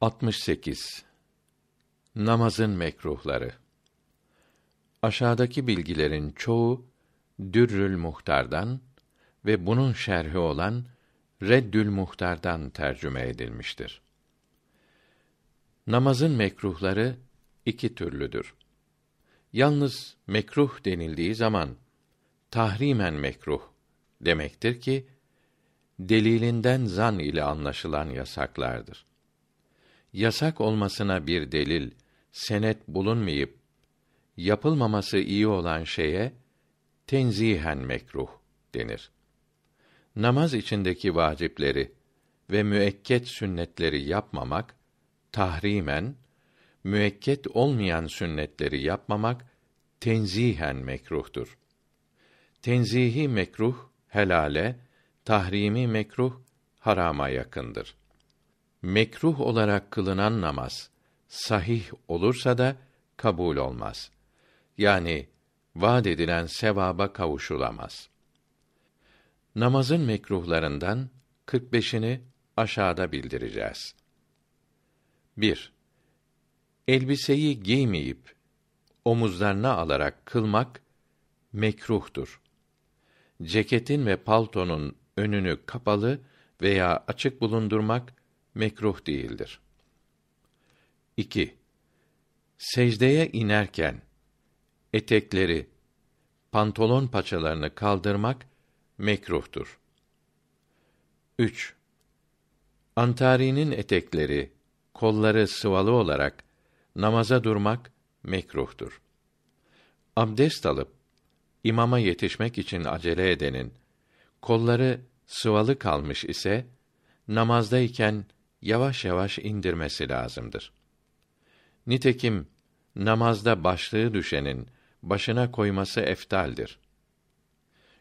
68 Namazın mekruhları Aşağıdaki bilgilerin çoğu Dürrül Muhtar'dan ve bunun şerhi olan Reddül Muhtar'dan tercüme edilmiştir. Namazın mekruhları iki türlüdür. Yalnız mekruh denildiği zaman tahrimen mekruh demektir ki delilinden zan ile anlaşılan yasaklardır yasak olmasına bir delil, senet bulunmayıp yapılmaması iyi olan şeye tenzihen mekruh denir. Namaz içindeki vacipleri ve müekket sünnetleri yapmamak tahrimen müekket olmayan sünnetleri yapmamak tenzihen mekruhtur. Tenzihi mekruh helale, tahrimi mekruh harama yakındır mekruh olarak kılınan namaz sahih olursa da kabul olmaz. Yani vaad edilen sevaba kavuşulamaz. Namazın mekruhlarından 45'ini aşağıda bildireceğiz. 1. Elbiseyi giymeyip omuzlarına alarak kılmak mekruhtur. Ceketin ve paltonun önünü kapalı veya açık bulundurmak mekruh değildir. 2. Secdeye inerken etekleri, pantolon paçalarını kaldırmak mekruhtur. 3. Antarinin etekleri, kolları sıvalı olarak namaza durmak mekruhtur. Abdest alıp imama yetişmek için acele edenin kolları sıvalı kalmış ise namazdayken yavaş yavaş indirmesi lazımdır. Nitekim namazda başlığı düşenin başına koyması eftaldir.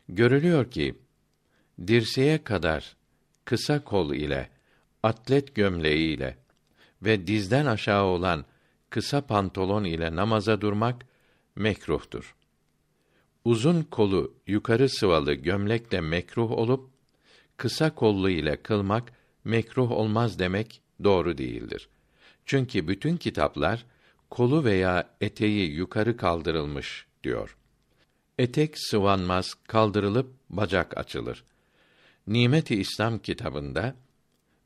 Görülüyor ki dirseğe kadar kısa kol ile atlet gömleği ile ve dizden aşağı olan kısa pantolon ile namaza durmak mekruhtur. Uzun kolu yukarı sıvalı gömlek de mekruh olup kısa kollu ile kılmak mekruh olmaz demek doğru değildir. Çünkü bütün kitaplar kolu veya eteği yukarı kaldırılmış diyor. Etek sıvanmaz, kaldırılıp bacak açılır. Nimeti İslam kitabında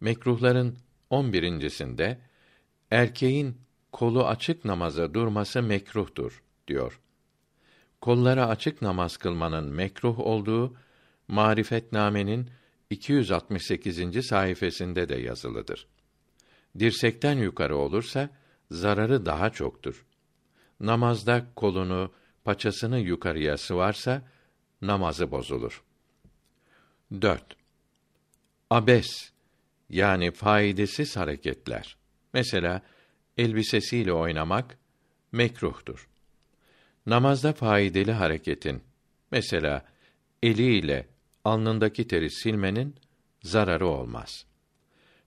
mekruhların on birincisinde erkeğin kolu açık namaza durması mekruhtur diyor. Kollara açık namaz kılmanın mekruh olduğu marifetnamenin 268. sayfasında de yazılıdır. Dirsekten yukarı olursa zararı daha çoktur. Namazda kolunu, paçasını yukarıya sıvarsa namazı bozulur. 4. Abes yani faydasız hareketler. Mesela elbisesiyle oynamak mekruhtur. Namazda faydalı hareketin mesela eliyle alnındaki teri silmenin zararı olmaz.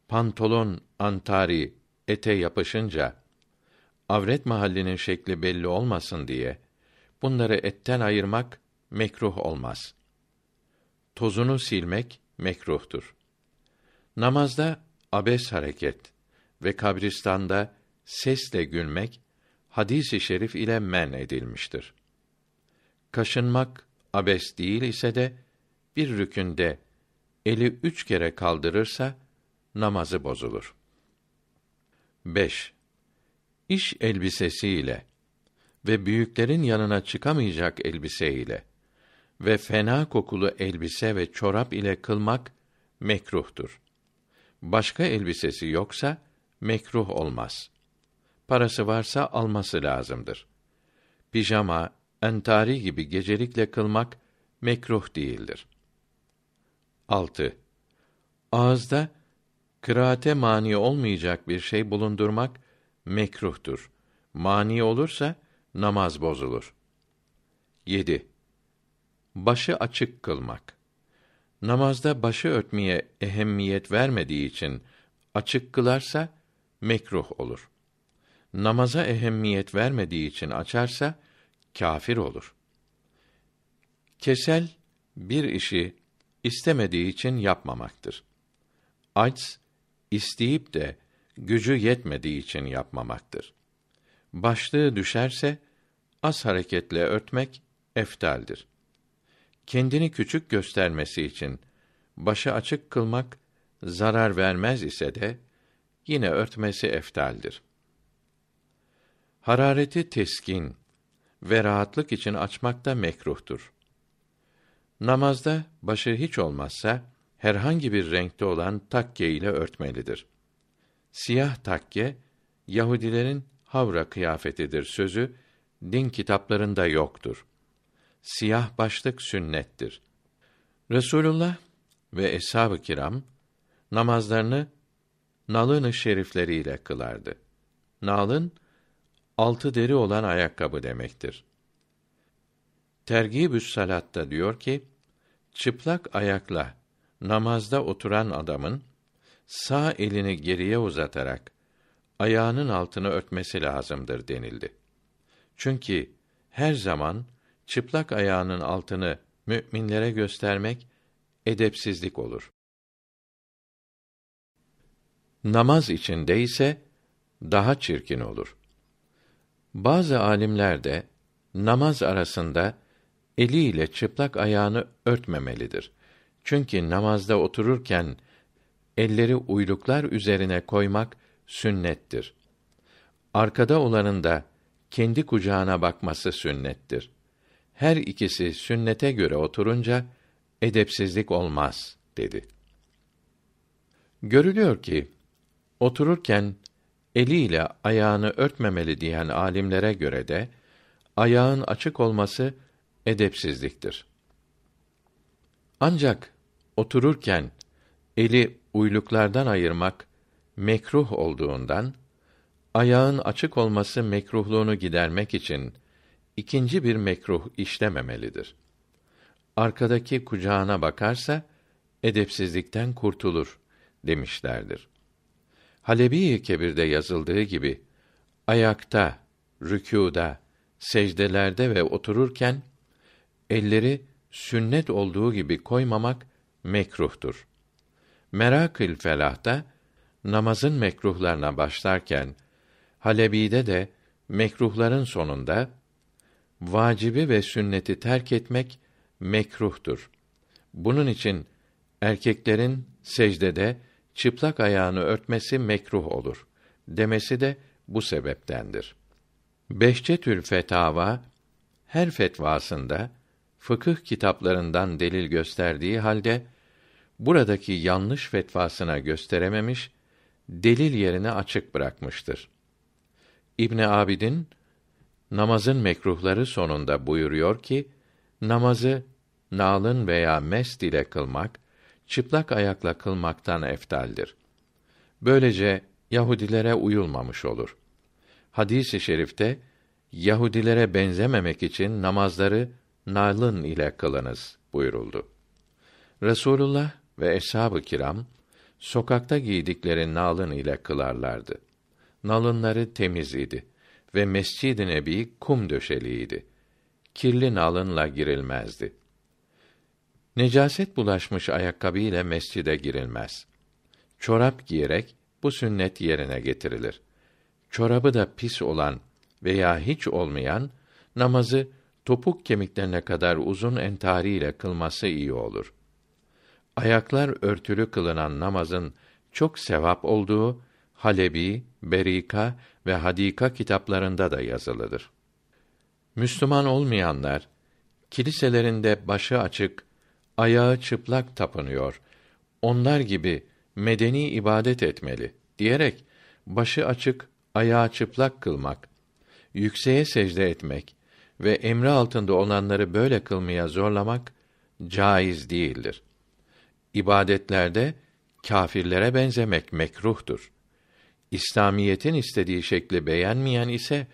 Pantolon, antari, ete yapışınca avret mahallinin şekli belli olmasın diye bunları etten ayırmak mekruh olmaz. Tozunu silmek mekruhtur. Namazda abes hareket ve kabristanda sesle gülmek hadis-i şerif ile men edilmiştir. Kaşınmak abes değil ise de bir rükünde eli üç kere kaldırırsa namazı bozulur. 5. İş elbisesiyle ve büyüklerin yanına çıkamayacak elbiseyle ve fena kokulu elbise ve çorap ile kılmak mekruhtur. Başka elbisesi yoksa mekruh olmaz. Parası varsa alması lazımdır. Pijama, entari gibi gecelikle kılmak mekruh değildir.'' 6. Ağızda kıraate mani olmayacak bir şey bulundurmak mekruhtur. Mani olursa namaz bozulur. 7. Başı açık kılmak. Namazda başı örtmeye ehemmiyet vermediği için açık kılarsa mekruh olur. Namaza ehemmiyet vermediği için açarsa kafir olur. Kesel bir işi istemediği için yapmamaktır. Acz, isteyip de gücü yetmediği için yapmamaktır. Başlığı düşerse, az hareketle örtmek eftaldir. Kendini küçük göstermesi için, başı açık kılmak, zarar vermez ise de, yine örtmesi eftaldir. Harareti teskin ve rahatlık için açmak da mekruhtur. Namazda başı hiç olmazsa herhangi bir renkte olan takke ile örtmelidir. Siyah takke Yahudilerin havra kıyafetidir sözü din kitaplarında yoktur. Siyah başlık sünnettir. Resulullah ve eshab-ı kiram namazlarını nalın şerifleriyle kılardı. Nalın altı deri olan ayakkabı demektir. Tergibüs Salat'ta diyor ki, çıplak ayakla namazda oturan adamın sağ elini geriye uzatarak ayağının altını örtmesi lazımdır denildi. Çünkü her zaman çıplak ayağının altını müminlere göstermek edepsizlik olur. Namaz içinde ise daha çirkin olur. Bazı alimler de namaz arasında eliyle çıplak ayağını örtmemelidir. Çünkü namazda otururken elleri uyluklar üzerine koymak sünnettir. Arkada olanın da kendi kucağına bakması sünnettir. Her ikisi sünnete göre oturunca edepsizlik olmaz dedi. Görülüyor ki otururken eliyle ayağını örtmemeli diyen alimlere göre de ayağın açık olması edepsizliktir. Ancak otururken eli uyluklardan ayırmak mekruh olduğundan ayağın açık olması mekruhluğunu gidermek için ikinci bir mekruh işlememelidir. Arkadaki kucağına bakarsa edepsizlikten kurtulur demişlerdir. Halebi Kebir'de yazıldığı gibi ayakta, rükûda, secdelerde ve otururken elleri sünnet olduğu gibi koymamak mekruhtur. Merakül Felah'ta namazın mekruhlarına başlarken Halebi'de de mekruhların sonunda vacibi ve sünneti terk etmek mekruhtur. Bunun için erkeklerin secdede çıplak ayağını örtmesi mekruh olur demesi de bu sebeptendir. Behçetül Fetava her fetvasında fıkıh kitaplarından delil gösterdiği halde buradaki yanlış fetvasına gösterememiş, delil yerine açık bırakmıştır. İbn Abidin namazın mekruhları sonunda buyuruyor ki namazı nalın veya mest ile kılmak çıplak ayakla kılmaktan eftaldir. Böylece Yahudilere uyulmamış olur. Hadisi i şerifte Yahudilere benzememek için namazları nalın ile kılınız buyuruldu. Resulullah ve eshab-ı kiram sokakta giydikleri nalın ile kılarlardı. Nalınları temiz idi ve Mescid-i Nebi kum döşeliydi. Kirli nalınla girilmezdi. Necaset bulaşmış ayakkabı ile mescide girilmez. Çorap giyerek bu sünnet yerine getirilir. Çorabı da pis olan veya hiç olmayan namazı topuk kemiklerine kadar uzun entari ile kılması iyi olur. Ayaklar örtülü kılınan namazın çok sevap olduğu Halebi, Berika ve Hadika kitaplarında da yazılıdır. Müslüman olmayanlar kiliselerinde başı açık, ayağı çıplak tapınıyor. Onlar gibi medeni ibadet etmeli diyerek başı açık, ayağı çıplak kılmak, yükseğe secde etmek, ve emri altında olanları böyle kılmaya zorlamak caiz değildir. İbadetlerde kâfirlere benzemek mekruhtur. İslamiyetin istediği şekli beğenmeyen ise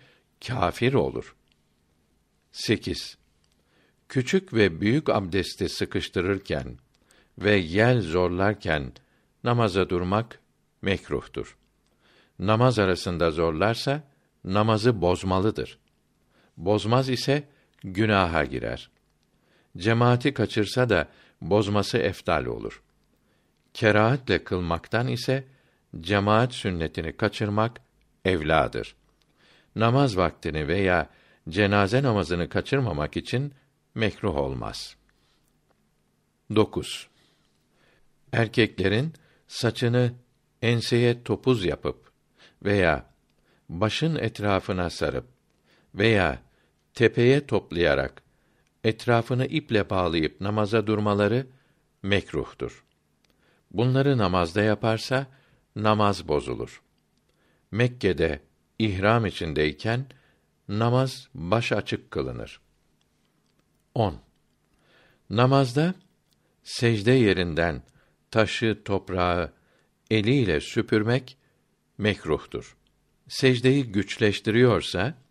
kâfir olur. 8. Küçük ve büyük abdesti sıkıştırırken ve yel zorlarken namaza durmak mekruhtur. Namaz arasında zorlarsa namazı bozmalıdır.'' bozmaz ise günaha girer. Cemaati kaçırsa da bozması efdal olur. Kerahatle kılmaktan ise cemaat sünnetini kaçırmak evladır. Namaz vaktini veya cenaze namazını kaçırmamak için mekruh olmaz. 9. Erkeklerin saçını enseye topuz yapıp veya başın etrafına sarıp veya tepeye toplayarak etrafını iple bağlayıp namaza durmaları mekruhtur. Bunları namazda yaparsa namaz bozulur. Mekke'de ihram içindeyken namaz baş açık kılınır. 10. Namazda secde yerinden taşı, toprağı eliyle süpürmek mekruhtur. Secdeyi güçleştiriyorsa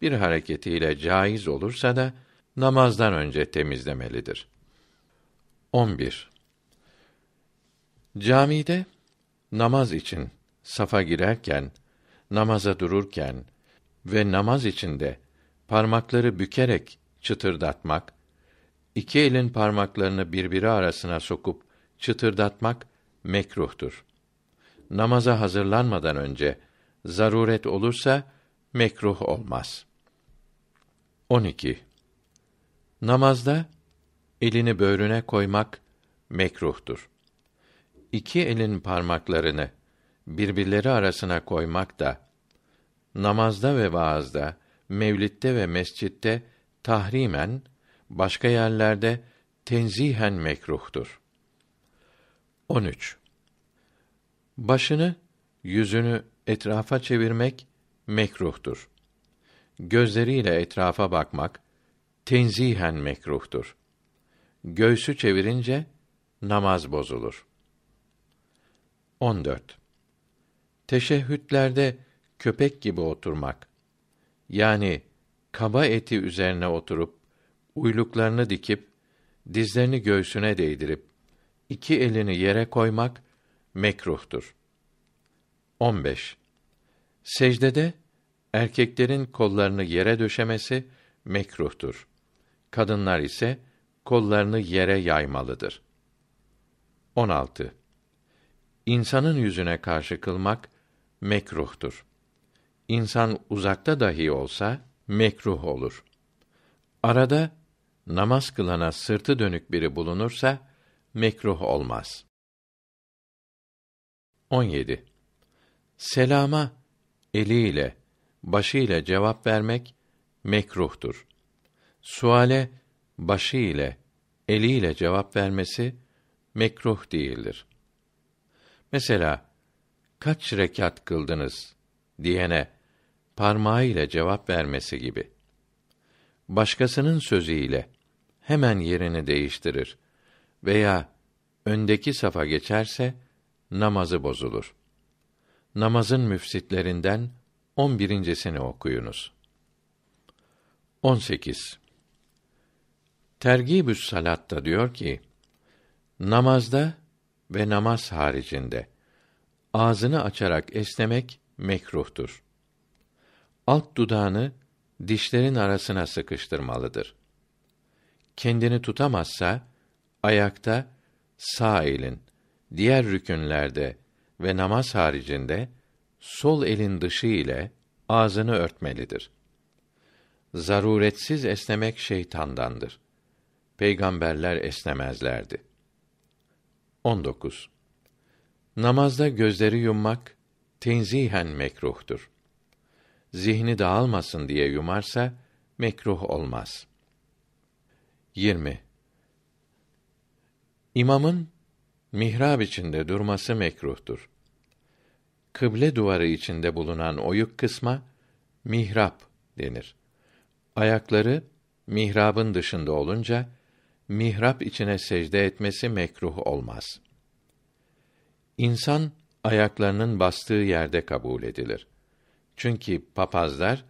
bir hareketiyle caiz olursa da namazdan önce temizlemelidir. 11. Camide namaz için safa girerken, namaza dururken ve namaz içinde parmakları bükerek çıtırdatmak, iki elin parmaklarını birbiri arasına sokup çıtırdatmak mekruhtur. Namaza hazırlanmadan önce zaruret olursa mekruh olmaz.'' 12. Namazda elini böğrüne koymak mekruhtur. İki elin parmaklarını birbirleri arasına koymak da namazda ve vaazda, mevlitte ve mescitte tahrimen, başka yerlerde tenzihen mekruhtur. 13. Başını, yüzünü etrafa çevirmek mekruhtur gözleriyle etrafa bakmak tenzihen mekruhtur. Göğsü çevirince namaz bozulur. 14. Teşehhütlerde köpek gibi oturmak yani kaba eti üzerine oturup uyluklarını dikip dizlerini göğsüne değdirip iki elini yere koymak mekruhtur. 15. Secdede Erkeklerin kollarını yere döşemesi mekruhtur. Kadınlar ise kollarını yere yaymalıdır. 16. İnsanın yüzüne karşı kılmak mekruhtur. İnsan uzakta dahi olsa mekruh olur. Arada namaz kılana sırtı dönük biri bulunursa mekruh olmaz. 17. Selama eliyle başı ile cevap vermek mekruhtur. Suale başı ile eliyle cevap vermesi mekruh değildir. Mesela kaç rekat kıldınız diyene parmağı ile cevap vermesi gibi. Başkasının sözüyle hemen yerini değiştirir veya öndeki safa geçerse namazı bozulur. Namazın müfsitlerinden 11.sini okuyunuz. 18. Tergibüs Salat'ta diyor ki: Namazda ve namaz haricinde ağzını açarak esnemek mekruhtur. Alt dudağını dişlerin arasına sıkıştırmalıdır. Kendini tutamazsa ayakta sağ elin diğer rükünlerde ve namaz haricinde sol elin dışı ile ağzını örtmelidir. Zaruretsiz esnemek şeytandandır. Peygamberler esnemezlerdi. 19. Namazda gözleri yummak tenzihen mekruhtur. Zihni dağılmasın diye yumarsa mekruh olmaz. 20. İmamın mihrab içinde durması mekruhtur kıble duvarı içinde bulunan oyuk kısma mihrap denir. Ayakları mihrabın dışında olunca mihrap içine secde etmesi mekruh olmaz. İnsan ayaklarının bastığı yerde kabul edilir. Çünkü papazlar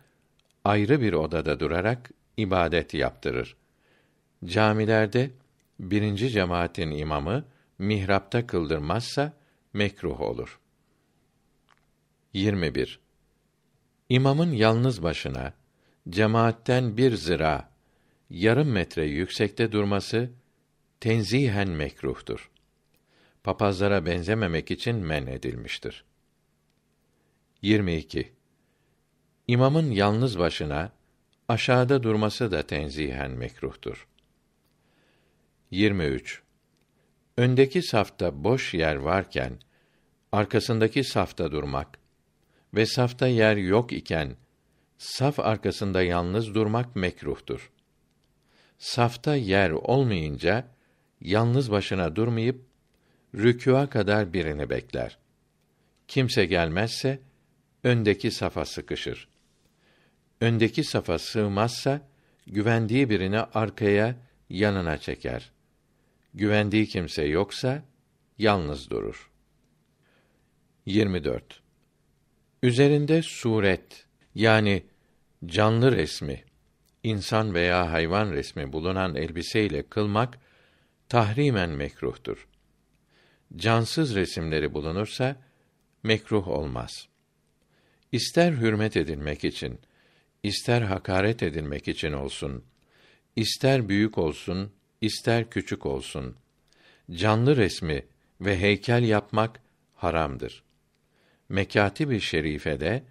ayrı bir odada durarak ibadet yaptırır. Camilerde birinci cemaatin imamı mihrapta kıldırmazsa mekruh olur. 21. İmamın yalnız başına cemaatten bir zira yarım metre yüksekte durması tenzihen mekruhtur. Papazlara benzememek için men edilmiştir. 22. İmamın yalnız başına aşağıda durması da tenzihen mekruhtur. 23. Öndeki safta boş yer varken arkasındaki safta durmak ve safta yer yok iken saf arkasında yalnız durmak mekruhtur. Safta yer olmayınca yalnız başına durmayıp rükûa kadar birini bekler. Kimse gelmezse öndeki safa sıkışır. Öndeki safa sığmazsa güvendiği birini arkaya yanına çeker. Güvendiği kimse yoksa yalnız durur. 24 Üzerinde suret yani canlı resmi, insan veya hayvan resmi bulunan elbiseyle kılmak tahrimen mekruhtur. Cansız resimleri bulunursa mekruh olmaz. İster hürmet edilmek için, ister hakaret edilmek için olsun, ister büyük olsun, ister küçük olsun, canlı resmi ve heykel yapmak haramdır.'' Mekatib-i Şerife'de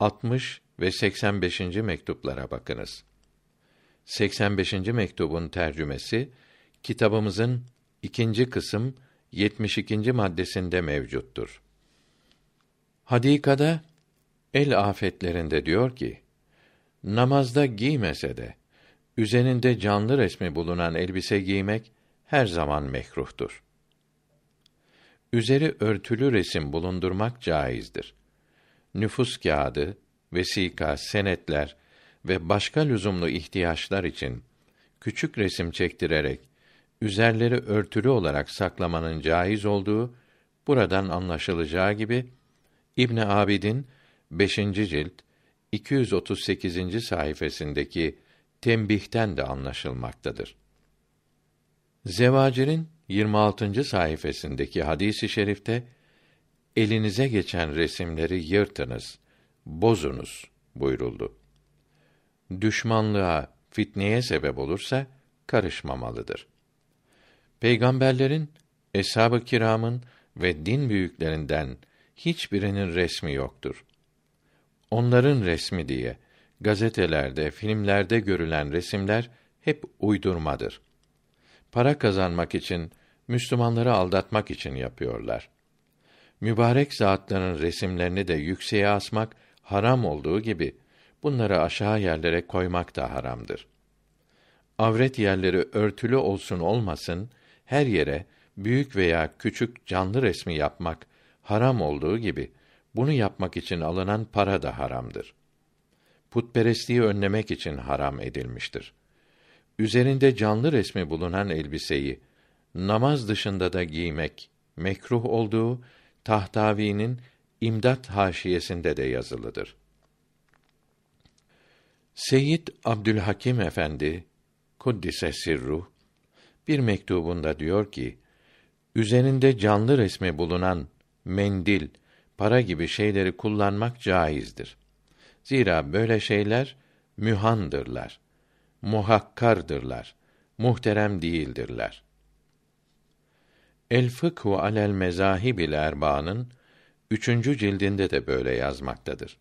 60 ve 85. mektuplara bakınız. 85. mektubun tercümesi kitabımızın ikinci kısım 72. maddesinde mevcuttur. Hadikada el afetlerinde diyor ki: Namazda giymese de üzerinde canlı resmi bulunan elbise giymek her zaman mekruhtur üzeri örtülü resim bulundurmak caizdir. Nüfus kağıdı, vesika, senetler ve başka lüzumlu ihtiyaçlar için küçük resim çektirerek üzerleri örtülü olarak saklamanın caiz olduğu buradan anlaşılacağı gibi İbn Abidin 5. cilt 238. sayfasındaki tembihten de anlaşılmaktadır. Zevacir'in 26. sayfasındaki hadisi i şerifte elinize geçen resimleri yırtınız, bozunuz buyuruldu. Düşmanlığa, fitneye sebep olursa karışmamalıdır. Peygamberlerin, eshab-ı kiramın ve din büyüklerinden hiçbirinin resmi yoktur. Onların resmi diye gazetelerde, filmlerde görülen resimler hep uydurmadır.'' para kazanmak için, Müslümanları aldatmak için yapıyorlar. Mübarek zatların resimlerini de yükseğe asmak haram olduğu gibi bunları aşağı yerlere koymak da haramdır. Avret yerleri örtülü olsun olmasın her yere büyük veya küçük canlı resmi yapmak haram olduğu gibi bunu yapmak için alınan para da haramdır. Putperestliği önlemek için haram edilmiştir üzerinde canlı resmi bulunan elbiseyi namaz dışında da giymek mekruh olduğu Tahtavi'nin imdat haşiyesinde de yazılıdır. Seyyid Abdülhakim Efendi kuddise sirruh bir mektubunda diyor ki üzerinde canlı resmi bulunan mendil, para gibi şeyleri kullanmak caizdir. Zira böyle şeyler mühandırlar muhakkardırlar. Muhterem değildirler. El Fıkhu alel Mezahib ile Erba'nın üçüncü cildinde de böyle yazmaktadır.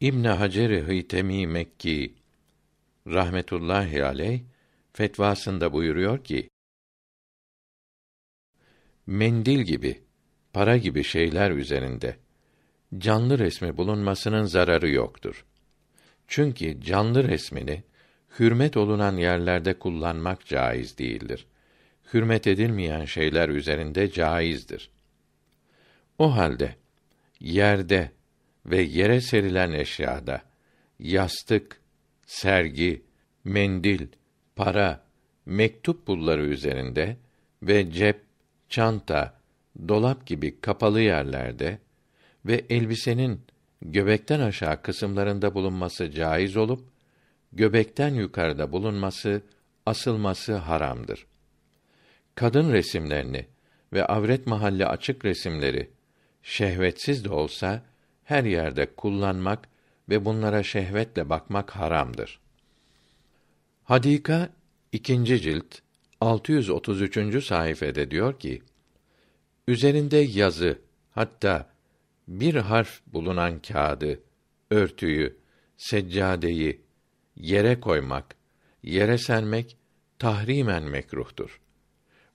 İbn Haceri i Hıytemi Mekki rahmetullahi aleyh fetvasında buyuruyor ki: Mendil gibi, para gibi şeyler üzerinde canlı resmi bulunmasının zararı yoktur. Çünkü canlı resmini hürmet olunan yerlerde kullanmak caiz değildir. Hürmet edilmeyen şeyler üzerinde caizdir. O halde yerde ve yere serilen eşyada yastık, sergi, mendil, para, mektup pulları üzerinde ve cep, çanta, dolap gibi kapalı yerlerde ve elbisenin göbekten aşağı kısımlarında bulunması caiz olup göbekten yukarıda bulunması, asılması haramdır. Kadın resimlerini ve avret mahalli açık resimleri şehvetsiz de olsa her yerde kullanmak ve bunlara şehvetle bakmak haramdır. Hadika 2. cilt 633. sayfede diyor ki: Üzerinde yazı hatta bir harf bulunan kağıdı, örtüyü, seccadeyi, yere koymak, yere sermek tahrimen mekruhtur.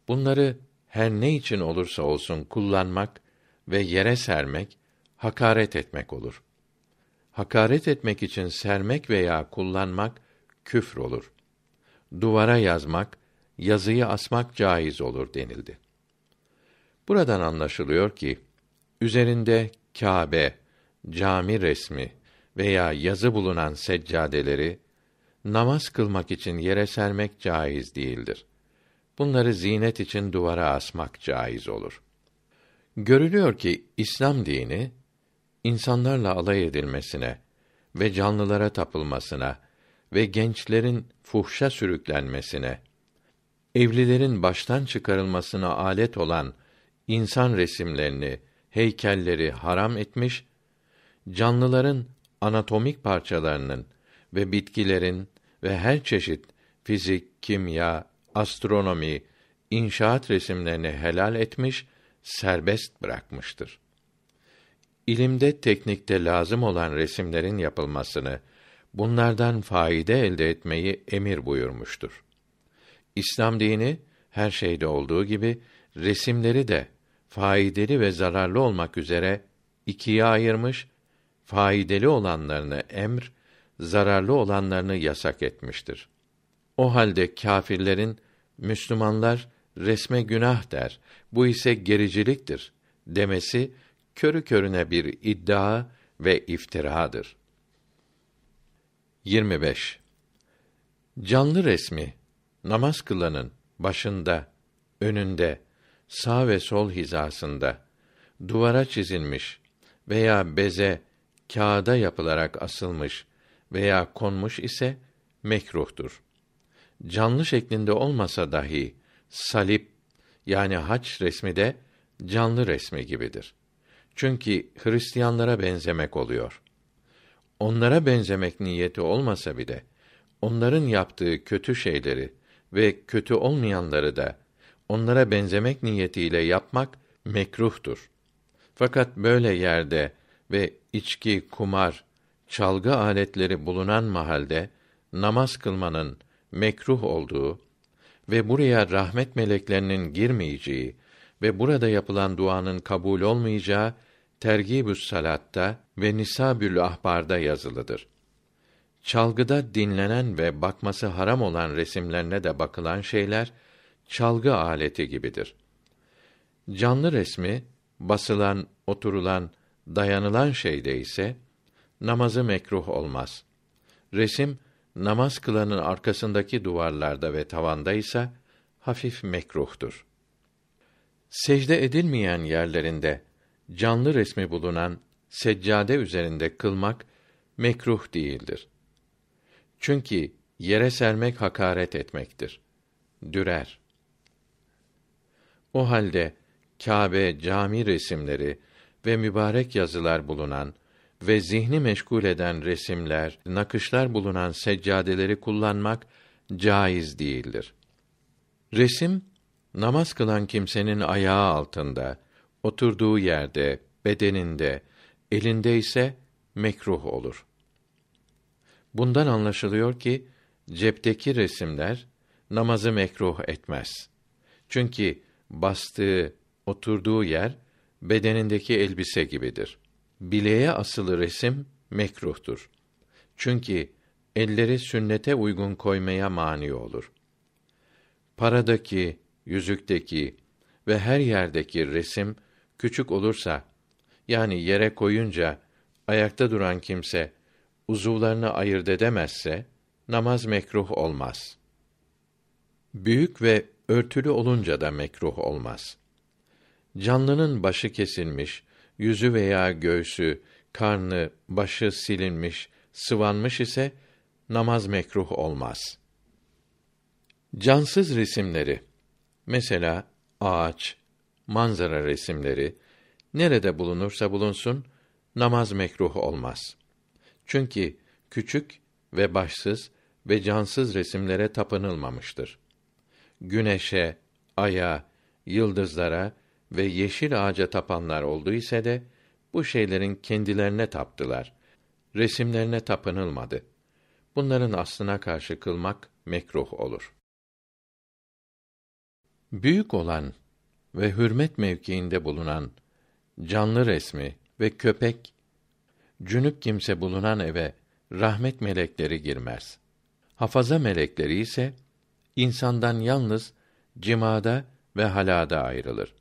Bunları her ne için olursa olsun kullanmak ve yere sermek hakaret etmek olur. Hakaret etmek için sermek veya kullanmak küfür olur. Duvara yazmak, yazıyı asmak caiz olur denildi. Buradan anlaşılıyor ki üzerinde Kâbe, cami resmi veya yazı bulunan seccadeleri namaz kılmak için yere sermek caiz değildir. Bunları zinet için duvara asmak caiz olur. Görülüyor ki İslam dini insanlarla alay edilmesine ve canlılara tapılmasına ve gençlerin fuhşa sürüklenmesine, evlilerin baştan çıkarılmasına alet olan insan resimlerini, heykelleri haram etmiş, canlıların anatomik parçalarının ve bitkilerin ve her çeşit fizik, kimya, astronomi, inşaat resimlerini helal etmiş, serbest bırakmıştır. İlimde teknikte lazım olan resimlerin yapılmasını, bunlardan faide elde etmeyi emir buyurmuştur. İslam dini her şeyde olduğu gibi resimleri de faideli ve zararlı olmak üzere ikiye ayırmış, faideli olanlarını emr, zararlı olanlarını yasak etmiştir. O halde kâfirlerin Müslümanlar resme günah der. Bu ise gericiliktir demesi körü körüne bir iddia ve iftiradır. 25. Canlı resmi namaz kılanın başında, önünde, sağ ve sol hizasında duvara çizilmiş veya beze, kağıda yapılarak asılmış veya konmuş ise mekruhtur. Canlı şeklinde olmasa dahi salip yani haç resmi de canlı resmi gibidir. Çünkü Hristiyanlara benzemek oluyor. Onlara benzemek niyeti olmasa bile onların yaptığı kötü şeyleri ve kötü olmayanları da onlara benzemek niyetiyle yapmak mekruhtur. Fakat böyle yerde ve içki, kumar, çalgı aletleri bulunan mahalde namaz kılmanın mekruh olduğu ve buraya rahmet meleklerinin girmeyeceği ve burada yapılan duanın kabul olmayacağı Tergibüs Salat'ta ve Nisabül Ahbar'da yazılıdır. Çalgıda dinlenen ve bakması haram olan resimlerine de bakılan şeyler çalgı aleti gibidir. Canlı resmi basılan, oturulan, dayanılan şeyde ise namazı mekruh olmaz. Resim namaz kılanın arkasındaki duvarlarda ve tavanda ise hafif mekruhtur. Secde edilmeyen yerlerinde canlı resmi bulunan seccade üzerinde kılmak mekruh değildir. Çünkü yere sermek hakaret etmektir. Dürer. O halde Kâbe cami resimleri ve mübarek yazılar bulunan ve zihni meşgul eden resimler, nakışlar bulunan seccadeleri kullanmak caiz değildir. Resim namaz kılan kimsenin ayağı altında, oturduğu yerde, bedeninde, elinde ise mekruh olur. Bundan anlaşılıyor ki cepteki resimler namazı mekruh etmez. Çünkü bastığı, oturduğu yer bedenindeki elbise gibidir bileğe asılı resim mekruhtur. Çünkü elleri sünnete uygun koymaya mani olur. Paradaki, yüzükteki ve her yerdeki resim küçük olursa yani yere koyunca ayakta duran kimse uzuvlarını ayırt edemezse namaz mekruh olmaz. Büyük ve örtülü olunca da mekruh olmaz. Canlının başı kesilmiş, yüzü veya göğsü, karnı, başı silinmiş, sıvanmış ise namaz mekruh olmaz. Cansız resimleri mesela ağaç, manzara resimleri nerede bulunursa bulunsun namaz mekruh olmaz. Çünkü küçük ve başsız ve cansız resimlere tapınılmamıştır. Güneşe, aya, yıldızlara ve yeşil ağaca tapanlar oldu ise de bu şeylerin kendilerine taptılar. Resimlerine tapınılmadı. Bunların aslına karşı kılmak mekruh olur. Büyük olan ve hürmet mevkiinde bulunan canlı resmi ve köpek cünüp kimse bulunan eve rahmet melekleri girmez. Hafaza melekleri ise insandan yalnız cimada ve halada ayrılır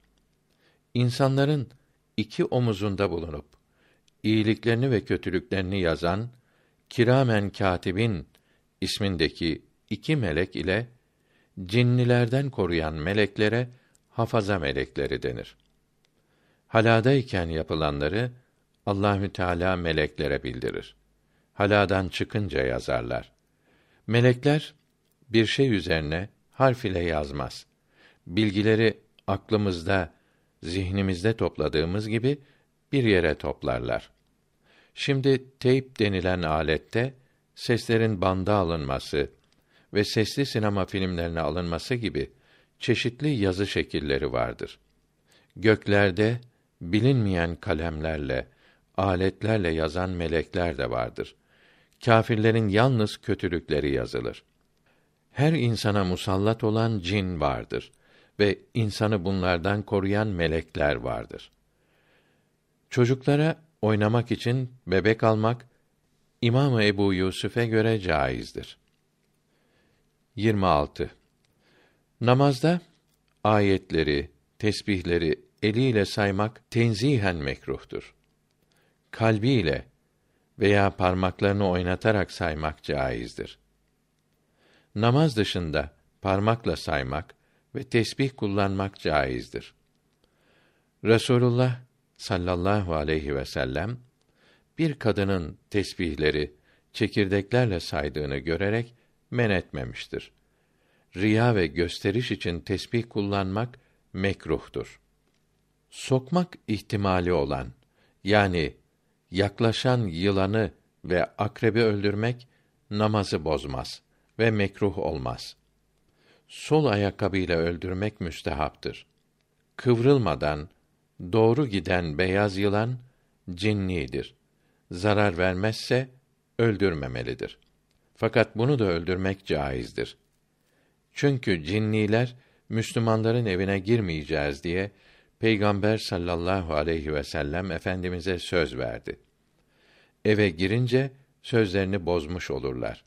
insanların iki omuzunda bulunup iyiliklerini ve kötülüklerini yazan kiramen katibin ismindeki iki melek ile cinnilerden koruyan meleklere hafaza melekleri denir. Haladayken yapılanları Allahü Teala meleklere bildirir. Haladan çıkınca yazarlar. Melekler bir şey üzerine harf ile yazmaz. Bilgileri aklımızda zihnimizde topladığımız gibi bir yere toplarlar. Şimdi teyp denilen alette seslerin banda alınması ve sesli sinema filmlerine alınması gibi çeşitli yazı şekilleri vardır. Göklerde bilinmeyen kalemlerle, aletlerle yazan melekler de vardır. Kâfirlerin yalnız kötülükleri yazılır. Her insana musallat olan cin vardır ve insanı bunlardan koruyan melekler vardır. Çocuklara oynamak için bebek almak İmam Ebu Yusuf'e göre caizdir. 26. Namazda ayetleri, tesbihleri eliyle saymak tenzihen mekruhtur. Kalbiyle veya parmaklarını oynatarak saymak caizdir. Namaz dışında parmakla saymak ve tesbih kullanmak caizdir. Resulullah sallallahu aleyhi ve sellem bir kadının tesbihleri çekirdeklerle saydığını görerek men etmemiştir. Riya ve gösteriş için tesbih kullanmak mekruhtur. Sokmak ihtimali olan yani yaklaşan yılanı ve akrebi öldürmek namazı bozmaz ve mekruh olmaz sol ayakkabıyla öldürmek müstehaptır. Kıvrılmadan doğru giden beyaz yılan cinnidir. Zarar vermezse öldürmemelidir. Fakat bunu da öldürmek caizdir. Çünkü cinniler Müslümanların evine girmeyeceğiz diye Peygamber sallallahu aleyhi ve sellem efendimize söz verdi. Eve girince sözlerini bozmuş olurlar.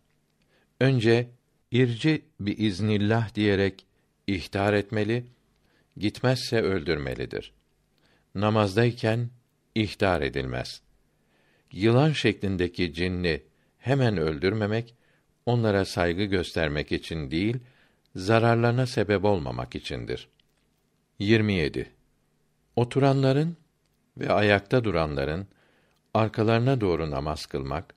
Önce irci bir iznillah diyerek ihtar etmeli, gitmezse öldürmelidir. Namazdayken ihtar edilmez. Yılan şeklindeki cinni hemen öldürmemek, onlara saygı göstermek için değil, zararlarına sebep olmamak içindir. 27. Oturanların ve ayakta duranların arkalarına doğru namaz kılmak,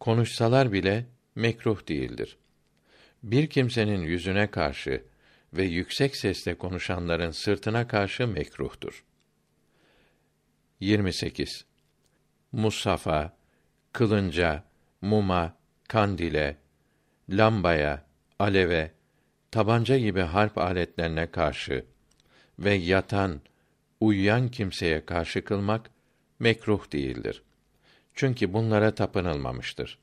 konuşsalar bile mekruh değildir bir kimsenin yüzüne karşı ve yüksek sesle konuşanların sırtına karşı mekruhtur. 28. Musafa, kılınca, muma, kandile, lambaya, aleve, tabanca gibi harp aletlerine karşı ve yatan, uyuyan kimseye karşı kılmak mekruh değildir. Çünkü bunlara tapınılmamıştır.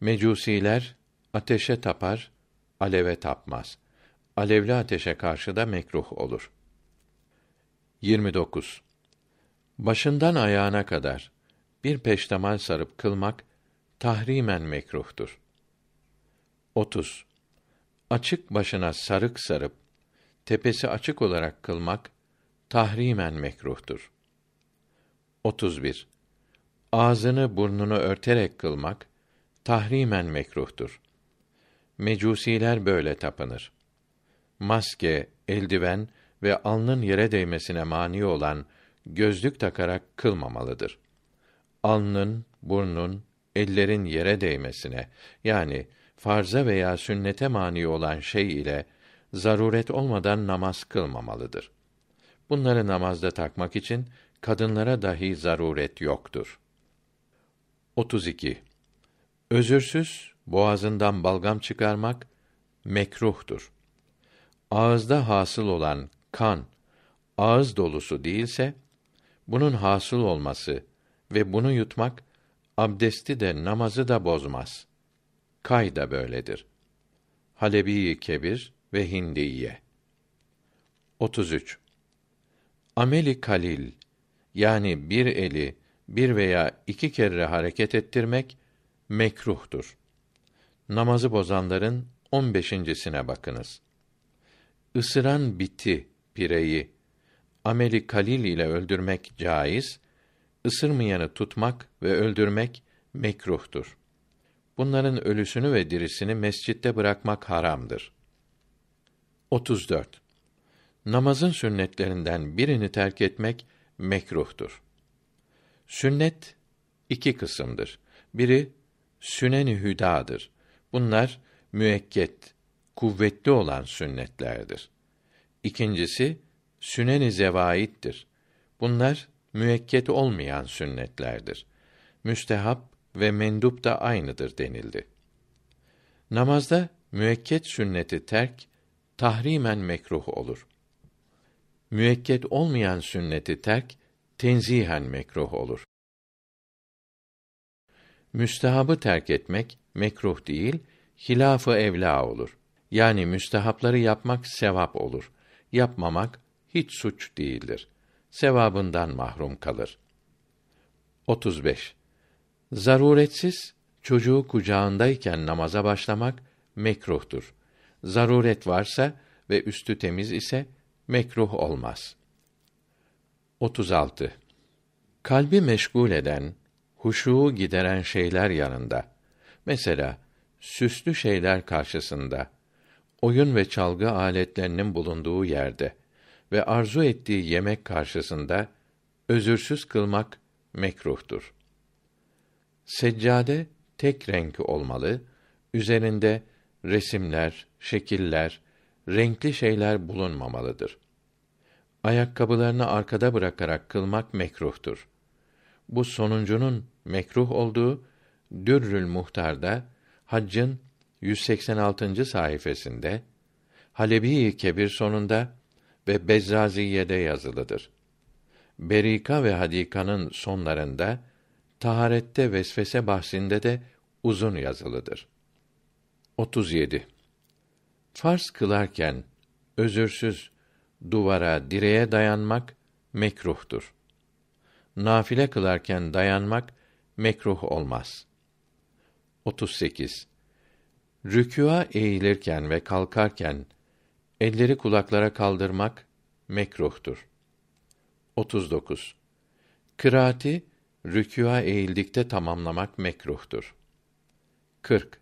Mecusiler Ateşe tapar, aleve tapmaz. Alevli ateşe karşı da mekruh olur. 29. Başından ayağına kadar bir peştemal sarıp kılmak tahrimen mekruhtur. 30. Açık başına sarık sarıp tepesi açık olarak kılmak tahrimen mekruhtur. 31. Ağzını burnunu örterek kılmak tahrimen mekruhtur. Mecusiler böyle tapınır. Maske, eldiven ve alnın yere değmesine mani olan gözlük takarak kılmamalıdır. Alnın, burnun, ellerin yere değmesine yani farza veya sünnete mani olan şey ile zaruret olmadan namaz kılmamalıdır. Bunları namazda takmak için kadınlara dahi zaruret yoktur. 32. Özürsüz boğazından balgam çıkarmak mekruhtur. Ağızda hasıl olan kan ağız dolusu değilse bunun hasıl olması ve bunu yutmak abdesti de namazı da bozmaz. Kay da böyledir. Halebi Kebir ve Hindiye 33 Ameli kalil yani bir eli bir veya iki kere hareket ettirmek mekruhtur namazı bozanların on beşincisine bakınız. Isıran biti, pireyi, ameli kalil ile öldürmek caiz, ısırmayanı tutmak ve öldürmek mekruhtur. Bunların ölüsünü ve dirisini mescitte bırakmak haramdır. 34. Namazın sünnetlerinden birini terk etmek mekruhtur. Sünnet iki kısımdır. Biri süneni i hüdadır. Bunlar müekket, kuvvetli olan sünnetlerdir. İkincisi sünen-i zevaittir. Bunlar müekket olmayan sünnetlerdir. Müstehap ve mendup da aynıdır denildi. Namazda müekket sünneti terk tahrimen mekruh olur. Müekket olmayan sünneti terk tenzihen mekruh olur müstehabı terk etmek mekruh değil, hilafı evla olur. Yani müstehapları yapmak sevap olur. Yapmamak hiç suç değildir. Sevabından mahrum kalır. 35. Zaruretsiz çocuğu kucağındayken namaza başlamak mekruhtur. Zaruret varsa ve üstü temiz ise mekruh olmaz. 36. Kalbi meşgul eden, huşuğu gideren şeyler yanında mesela süslü şeyler karşısında oyun ve çalgı aletlerinin bulunduğu yerde ve arzu ettiği yemek karşısında özürsüz kılmak mekruhtur. Seccade tek renk olmalı, üzerinde resimler, şekiller, renkli şeyler bulunmamalıdır. Ayakkabılarını arkada bırakarak kılmak mekruhtur. Bu sonuncunun mekruh olduğu Dürrül Muhtar'da Hacc'ın 186. sayfasında Halebi Kebir sonunda ve Bezraziye'de yazılıdır. Berika ve Hadika'nın sonlarında taharette vesvese bahsinde de uzun yazılıdır. 37. Fars kılarken özürsüz duvara, direğe dayanmak mekruhtur. Nafile kılarken dayanmak mekruh olmaz. 38. Rükûa eğilirken ve kalkarken elleri kulaklara kaldırmak mekruhtur. 39. Kıraati rükûa eğildikte tamamlamak mekruhtur. 40.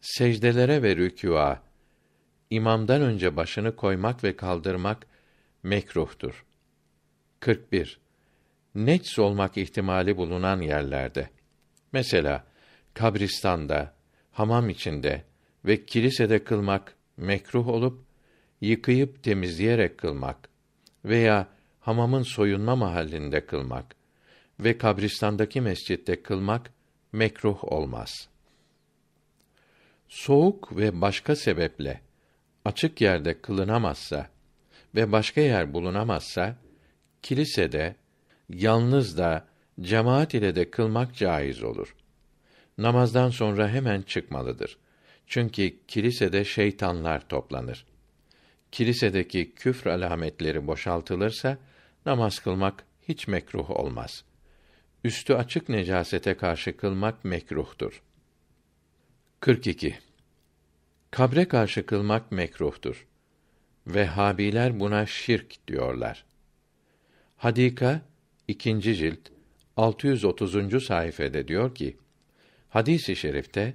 Secdelere ve rükûa imamdan önce başını koymak ve kaldırmak mekruhtur. 41 nets olmak ihtimali bulunan yerlerde. Mesela kabristanda, hamam içinde ve kilisede kılmak mekruh olup yıkayıp temizleyerek kılmak veya hamamın soyunma mahallinde kılmak ve kabristandaki mescitte kılmak mekruh olmaz. Soğuk ve başka sebeple açık yerde kılınamazsa ve başka yer bulunamazsa kilisede yalnız da cemaat ile de kılmak caiz olur. Namazdan sonra hemen çıkmalıdır. Çünkü kilisede şeytanlar toplanır. Kilisedeki küfr alametleri boşaltılırsa namaz kılmak hiç mekruh olmaz. Üstü açık necasete karşı kılmak mekruhtur. 42. Kabre karşı kılmak mekruhtur. Vehhabiler buna şirk diyorlar. Hadika 2. cilt 630. sayfede diyor ki: Hadis-i şerifte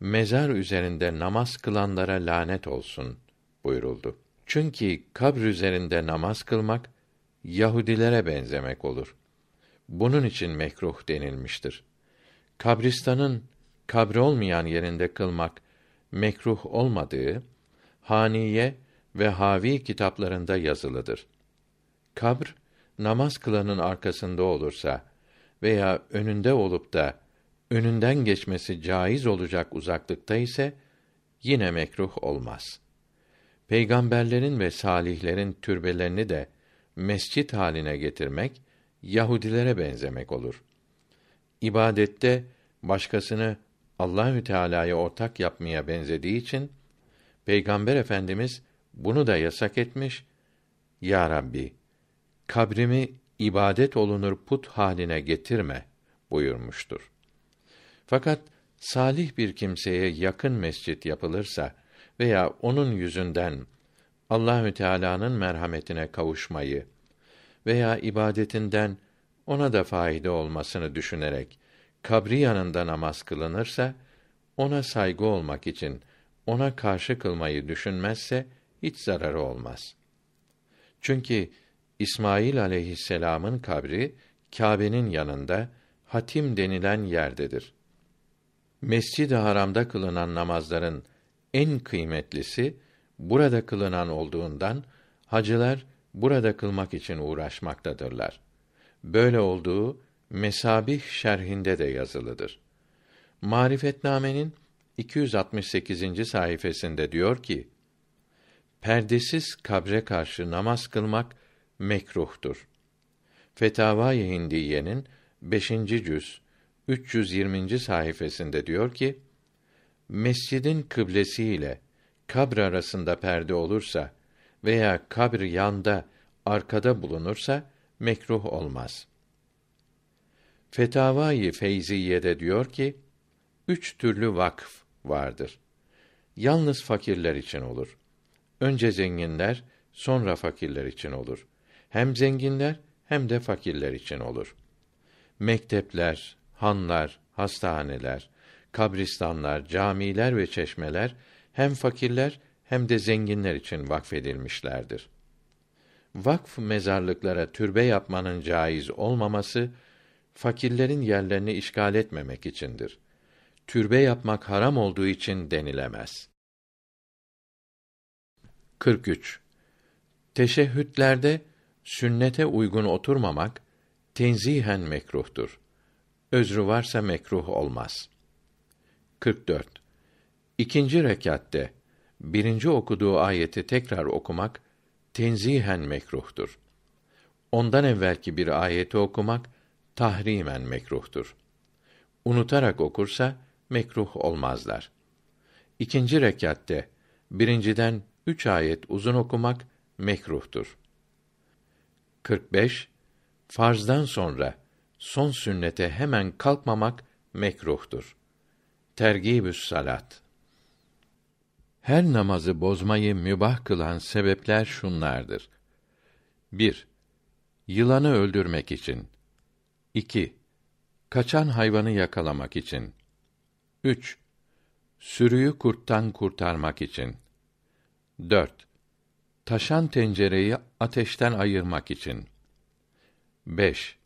mezar üzerinde namaz kılanlara lanet olsun buyuruldu. Çünkü kabr üzerinde namaz kılmak Yahudilere benzemek olur. Bunun için mekruh denilmiştir. Kabristanın kabri olmayan yerinde kılmak mekruh olmadığı Haniye ve Havi kitaplarında yazılıdır. Kabr namaz kılanın arkasında olursa veya önünde olup da önünden geçmesi caiz olacak uzaklıkta ise yine mekruh olmaz. Peygamberlerin ve salihlerin türbelerini de mescit haline getirmek Yahudilere benzemek olur. İbadette başkasını Allahü Teala'ya ortak yapmaya benzediği için Peygamber Efendimiz bunu da yasak etmiş. Ya Rabbi, kabrimi ibadet olunur put haline getirme buyurmuştur. Fakat salih bir kimseye yakın mescit yapılırsa veya onun yüzünden Allahü Teala'nın merhametine kavuşmayı veya ibadetinden ona da fayda olmasını düşünerek kabri yanında namaz kılınırsa ona saygı olmak için ona karşı kılmayı düşünmezse hiç zararı olmaz. Çünkü İsmail aleyhisselam'ın kabri Kâbe'nin yanında Hatim denilen yerdedir. Mescid-i Haram'da kılınan namazların en kıymetlisi burada kılınan olduğundan hacılar burada kılmak için uğraşmaktadırlar. Böyle olduğu Mesabih şerhinde de yazılıdır. Marifetnamenin 268. sayfasında diyor ki: Perdesiz kabre karşı namaz kılmak mekruhtur. Fetavai Hindiye'nin 5. cüz 320. sayfasında diyor ki: Mescidin kıblesi ile kabr arasında perde olursa veya kabr yanda arkada bulunursa mekruh olmaz. Fetavai Feyziye'de diyor ki: Üç türlü vakf vardır. Yalnız fakirler için olur. Önce zenginler, sonra fakirler için olur hem zenginler hem de fakirler için olur. Mektepler, hanlar, hastaneler, kabristanlar, camiler ve çeşmeler hem fakirler hem de zenginler için vakfedilmişlerdir. Vakf mezarlıklara türbe yapmanın caiz olmaması fakirlerin yerlerini işgal etmemek içindir. Türbe yapmak haram olduğu için denilemez. 43. Teşehhütlerde sünnete uygun oturmamak tenzihen mekruhtur. Özrü varsa mekruh olmaz. 44. İkinci rekatte birinci okuduğu ayeti tekrar okumak tenzihen mekruhtur. Ondan evvelki bir ayeti okumak tahrimen mekruhtur. Unutarak okursa mekruh olmazlar. İkinci rekatte birinciden üç ayet uzun okumak mekruhtur. 45 Farzdan sonra son sünnete hemen kalkmamak mekruhtur. Tergibüs salat. Her namazı bozmayı mübah kılan sebepler şunlardır. 1. Yılanı öldürmek için. 2. Kaçan hayvanı yakalamak için. 3. Sürüyü kurttan kurtarmak için. 4 taşan tencereyi ateşten ayırmak için. 5.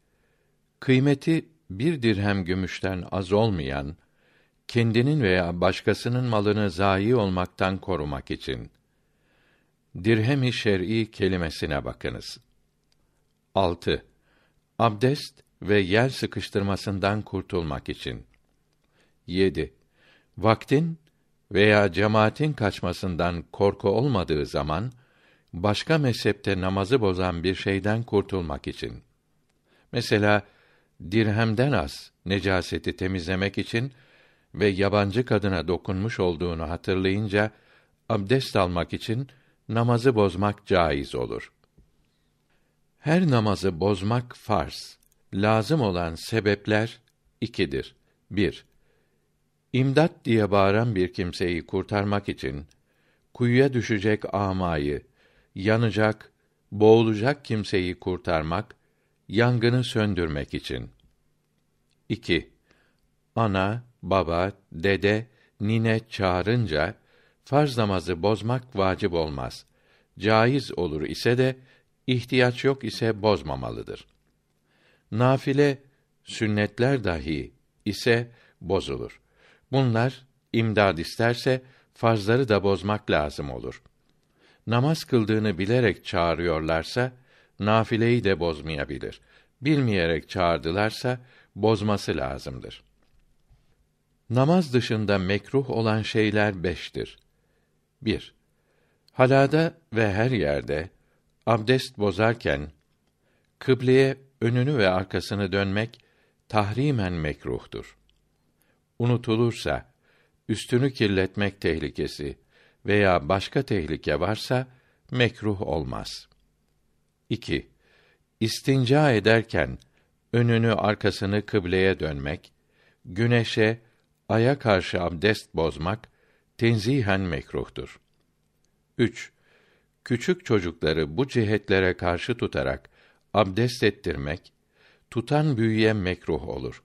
Kıymeti bir dirhem gümüşten az olmayan, kendinin veya başkasının malını zayi olmaktan korumak için. Dirhem-i şer'i kelimesine bakınız. 6. Abdest ve yer sıkıştırmasından kurtulmak için. 7. Vaktin veya cemaatin kaçmasından korku olmadığı zaman başka mezhepte namazı bozan bir şeyden kurtulmak için. Mesela dirhemden az necaseti temizlemek için ve yabancı kadına dokunmuş olduğunu hatırlayınca abdest almak için namazı bozmak caiz olur. Her namazı bozmak farz. Lazım olan sebepler ikidir. 1. İmdat diye bağıran bir kimseyi kurtarmak için kuyuya düşecek amayı yanacak, boğulacak kimseyi kurtarmak, yangını söndürmek için. 2. Ana, baba, dede, nine çağırınca farz namazı bozmak vacip olmaz. Caiz olur ise de ihtiyaç yok ise bozmamalıdır. Nafile sünnetler dahi ise bozulur. Bunlar imdad isterse farzları da bozmak lazım olur namaz kıldığını bilerek çağırıyorlarsa nafileyi de bozmayabilir. Bilmeyerek çağırdılarsa bozması lazımdır. Namaz dışında mekruh olan şeyler beştir. 1. Halada ve her yerde abdest bozarken kıbleye önünü ve arkasını dönmek tahrimen mekruhtur. Unutulursa üstünü kirletmek tehlikesi veya başka tehlike varsa mekruh olmaz. 2. İstinca ederken önünü arkasını kıbleye dönmek, güneşe, aya karşı abdest bozmak tenzihen mekruhtur. 3. Küçük çocukları bu cihetlere karşı tutarak abdest ettirmek tutan büyüye mekruh olur.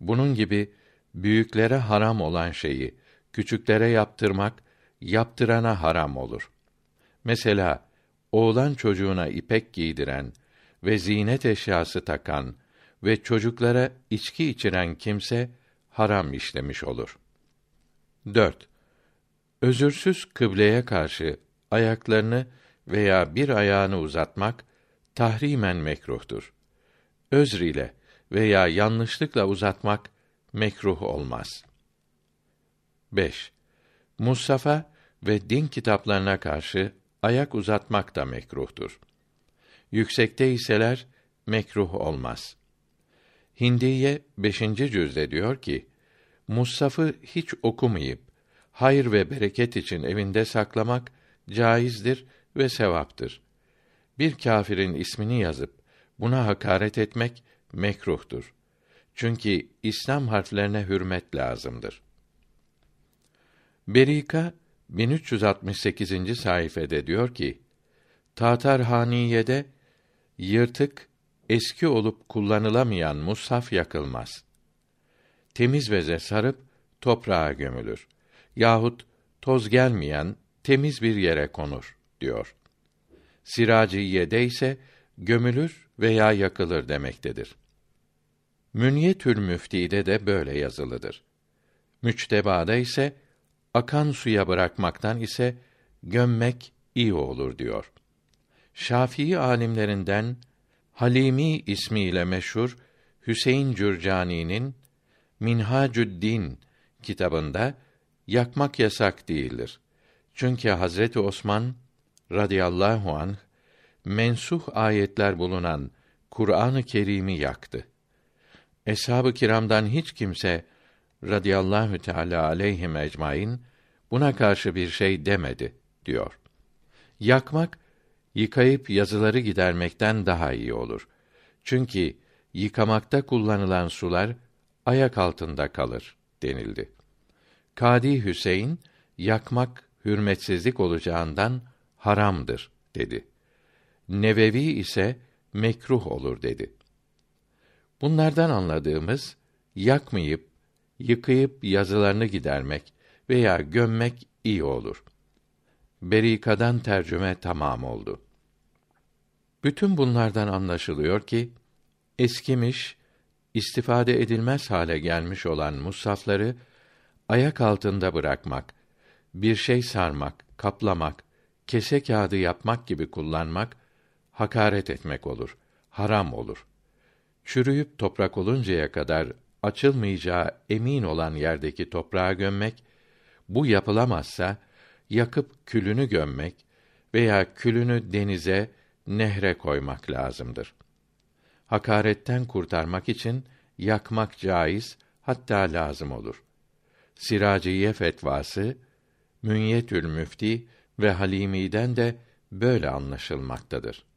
Bunun gibi büyüklere haram olan şeyi küçüklere yaptırmak yaptırana haram olur. Mesela oğlan çocuğuna ipek giydiren ve zinet eşyası takan ve çocuklara içki içiren kimse haram işlemiş olur. 4. Özürsüz kıbleye karşı ayaklarını veya bir ayağını uzatmak tahrimen mekruhtur. Özr ile veya yanlışlıkla uzatmak mekruh olmaz. 5. Musaf'a ve din kitaplarına karşı ayak uzatmak da mekruhtur. Yüksekte iseler mekruh olmaz. Hindiye 5. cüzde diyor ki: Musaf'ı hiç okumayıp hayır ve bereket için evinde saklamak caizdir ve sevaptır. Bir kâfirin ismini yazıp buna hakaret etmek mekruhtur. Çünkü İslam harflerine hürmet lazımdır. Berika 1368. sayfede diyor ki: Tatarhaniye'de yırtık eski olup kullanılamayan musaf yakılmaz. Temiz beze sarıp toprağa gömülür yahut toz gelmeyen temiz bir yere konur diyor. Siraciye'de ise gömülür veya yakılır demektedir. Münyetül Müfti'de de böyle yazılıdır. Müçtebada ise Akan suya bırakmaktan ise gömmek iyi olur diyor. Şafii alimlerinden Halimi ismiyle meşhur Hüseyin Cürcani'nin Minhacüddin kitabında yakmak yasak değildir. Çünkü Hazreti Osman radıyallahu anh mensuh ayetler bulunan Kur'an-ı Kerim'i yaktı. Eshab-ı kiramdan hiç kimse radıyallahu teala aleyhi ecmaîn buna karşı bir şey demedi diyor. Yakmak yıkayıp yazıları gidermekten daha iyi olur. Çünkü yıkamakta kullanılan sular ayak altında kalır denildi. Kadi Hüseyin yakmak hürmetsizlik olacağından haramdır dedi. Nevevi ise mekruh olur dedi. Bunlardan anladığımız yakmayıp yıkayıp yazılarını gidermek veya gömmek iyi olur. Berika'dan tercüme tamam oldu. Bütün bunlardan anlaşılıyor ki eskimiş, istifade edilmez hale gelmiş olan musafları ayak altında bırakmak, bir şey sarmak, kaplamak, kese kağıdı yapmak gibi kullanmak hakaret etmek olur, haram olur. Çürüyüp toprak oluncaya kadar açılmayacağı emin olan yerdeki toprağa gömmek, bu yapılamazsa yakıp külünü gömmek veya külünü denize, nehre koymak lazımdır. Hakaretten kurtarmak için yakmak caiz hatta lazım olur. Siraciye fetvası Münyetül Müfti ve Halimi'den de böyle anlaşılmaktadır.